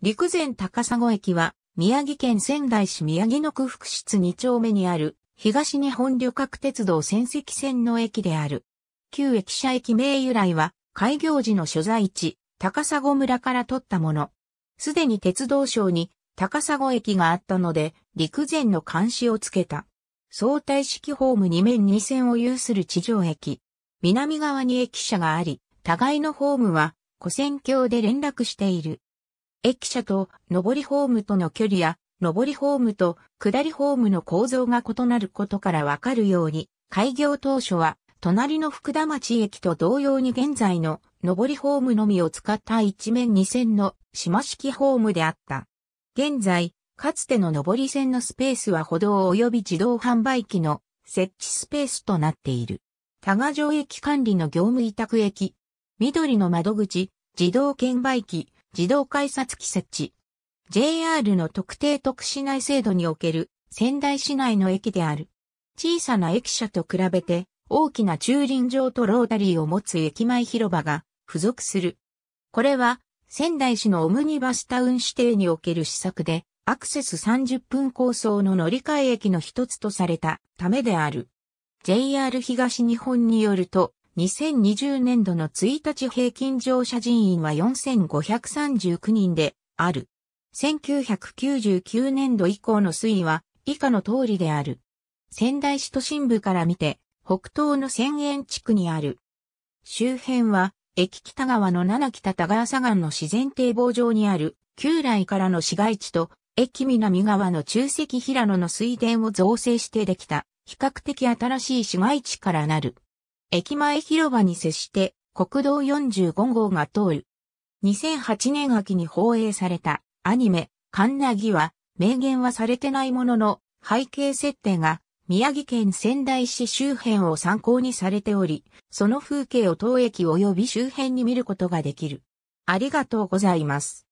陸前高砂駅は、宮城県仙台市宮城野区福室2丁目にある、東日本旅客鉄道仙石線の駅である。旧駅舎駅名由来は、開業時の所在地、高砂村から取ったもの。すでに鉄道省に高砂駅があったので、陸前の監視をつけた。相対式ホーム2面2線を有する地上駅。南側に駅舎があり、互いのホームは、古線橋で連絡している。駅舎と上りホームとの距離や、上りホームと下りホームの構造が異なることからわかるように、開業当初は、隣の福田町駅と同様に現在の上りホームのみを使った一面二線の島式ホームであった。現在、かつての上り線のスペースは歩道及び自動販売機の設置スペースとなっている。多賀城駅管理の業務委託駅、緑の窓口、自動券売機、自動改札機設置。JR の特定特市内制度における仙台市内の駅である。小さな駅舎と比べて大きな駐輪場とロータリーを持つ駅前広場が付属する。これは仙台市のオムニバスタウン指定における施策でアクセス30分構想の乗り換え駅の一つとされたためである。JR 東日本によると2020年度の1日平均乗車人員は4539人である。1999年度以降の推移は以下の通りである。仙台市都心部から見て北東の仙円地区にある。周辺は駅北側の七北田川左岸の自然堤防上にある旧来からの市街地と駅南側の中石平野の水田を造成してできた比較的新しい市街地からなる。駅前広場に接して国道45号が通る。2008年秋に放映されたアニメ、カンナギは、明言はされてないものの、背景設定が宮城県仙台市周辺を参考にされており、その風景を当駅及び周辺に見ることができる。ありがとうございます。